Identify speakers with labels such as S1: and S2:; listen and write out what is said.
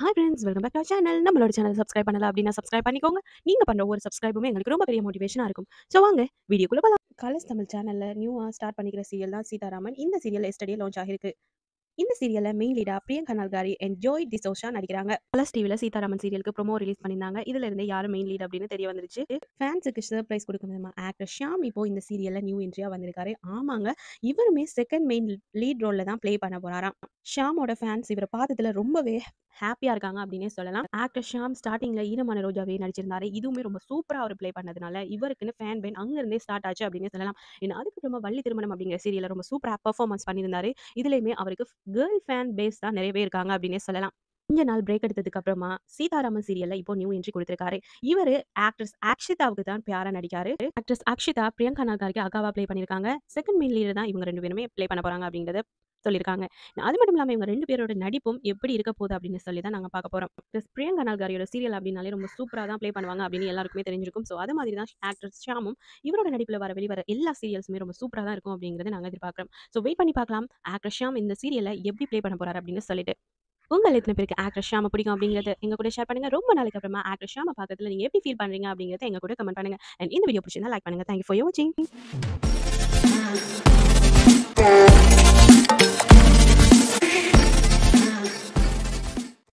S1: hi friends welcome back to channel நம்மளோட channel subscribe பண்ணல அப்படின்னா சப்ஸ்கிரைப் பண்ணிக்கோங்க நீங்கள் பண்ணுற ஒவ்வொரு சப்ஸ்கிரைபுமே எங்களுக்கு ரொம்ப பெரிய மோட்டிவேஷனாக இருக்கும் ஸோ வாங்க வீடியோக்குள்ளே பார்க்கலாம் கலர்ஸ் தமிழ் சேனலில் நியூவாக ஸ்டார்ட் பண்ணிக்கிற சீரியல் தான் சீதாராமன் இந்த சீரியல் எஸ்டடியே லான்ச் ஆகிருக்கு இந்த சீரியல்ல மெயின் லீடா பிரியங்கா நல்காரி அண்ட் ஜோய் டிசோஷா நடிக்கிறாங்க பிளஸ் டிவில சீதாராமன் சீரியலுக்கு ப்ரோமோ ரிலீஸ் பண்ணிருந்தாங்க இதுல இருந்து யாரும் மெயின் லீட் அப்படின்னு தெரிய வந்துருச்சு ஃபேன்ஸுக்கு சர்ப்ரைஸ் கொடுக்கும் விதமா ஆக்டர் ஷியாம் இப்போ இந்த சீரியல்ல நியூ என்ட்ரியா வந்திருக்காரு ஆமாங்க இவருமே செகண்ட் மெயின் லீட் ரோல்ல தான் பிளே பண்ண போறாராம் ஷியாமோட ஃபேன்ஸ் இவரை பார்த்ததுல ரொம்பவே ஹாப்பியா இருக்காங்க அப்படின்னே சொல்லலாம் ஆக்டர் ஷியாம் ஸ்டார்டிங்ல ஈரமான ரோஜாவே நடிச்சிருந்தாரு இதுவுமே ரொம்ப சூப்பரா அவர் பிளே பண்ணதுனால இவருக்குன்னு ஃபேன் பேன் அங்கிருந்தே ஸ்டார்ட் ஆச்சு அப்படின்னு சொல்லலாம் ஏன்னா ரொம்ப வள்ளி திருமணம் அப்படிங்கிற சீரியல ரொம்ப சூப்பரா பர்ஃபார்மன்ஸ் பண்ணியிருந்தாரு இதுலயுமே அவருக்கு கேர்ள் ஃபேன் பேஸ் தான் பேர் இருக்காங்க அப்படின்னே சொல்லலாம் கொஞ்ச நாள் பிரேக் எடுத்ததுக்கு அப்புறமா சீதாராமன் சீரியல்ல இப்போ நியூ என்ட்ரி கொடுத்திருக்காரு இவரு ஆக்ட்ரஸ் அக்ஷிதாவுக்கு தான் பியாரா நடிக்காரு ஆக்ட்ரஸ் அக்ஷிதா பிரியங்கா நாகாரிக்கு அகாவா பிளே பண்ணிருக்காங்க செகண்ட் மெயின் லீடர் தான் இவங்க ரெண்டு பேருமே பிளே பண்ண போறாங்க அப்படிங்கறத சொல்லியிருக்காங்க அது மட்டும் இல்லாமல் இவங்க ரெண்டு பேரோட நடிப்பும் எப்படி இருக்க போகுது அப்படின்னு சொல்லி தான் நாங்கள் பார்க்க போகிறோம் ப்ளஸ் பிரியங்கா நாள்காரியோட சீரியல் அப்படின்னாலே ரொம்ப சூப்பராக தான் ப்ளே பண்ணுவாங்க அப்படின்னு எல்லாருக்குமே தெரிஞ்சிருக்கும் ஸோ அது மாதிரி தான் ஆக்டர் ஷாமும் இவரோட நடிப்பில் வர வெளிவர எல்லா சீரியல்ஸுமே ரொம்ப சூப்பராக தான் இருக்கும் அப்படிங்கிறத நாங்கள் எதிர்பார்க்குறோம் ஸோ வெயிட் பண்ணி பார்க்கலாம் ஆக்டர் ஷாம் இந்த சீரியலை எப்படி ப்ளே பண்ண போகிறார் அப்படின்னு சொல்லிட்டு உங்கள் எத்தனை பேருக்கு ஆக்டர் ஷாம பிடிக்கும் அப்படிங்கிறது எங்க கூட ஷேர் பண்ணுங்க ரொம்ப நாளைக்கு அப்புறமா ஆக்டர் ஷாம பார்க்கறதுல நீங்க எப்படி ஃபீல் பண்றீங்க அப்படிங்கறத எங்க கூட கமெண்ட் பண்ணுங்க அண்ட் இந்த வீடியோ பிடிச்சிருந்தா லைக் பண்ணுங்க தேங்க்யூ ஃபார் வாட்சிங்